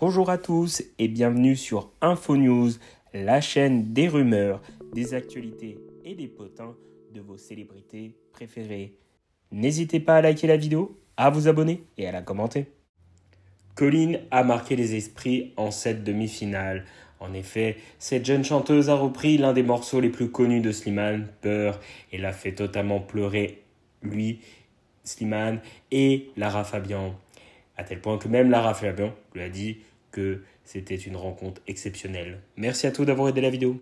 Bonjour à tous et bienvenue sur InfoNews, la chaîne des rumeurs, des actualités et des potins de vos célébrités préférées. N'hésitez pas à liker la vidéo, à vous abonner et à la commenter. Colline a marqué les esprits en cette demi-finale. En effet, cette jeune chanteuse a repris l'un des morceaux les plus connus de Slimane, Peur, et l'a fait totalement pleurer, lui, Slimane et Lara Fabian à tel point que même Lara Fabian lui a dit que c'était une rencontre exceptionnelle. Merci à tous d'avoir aidé la vidéo.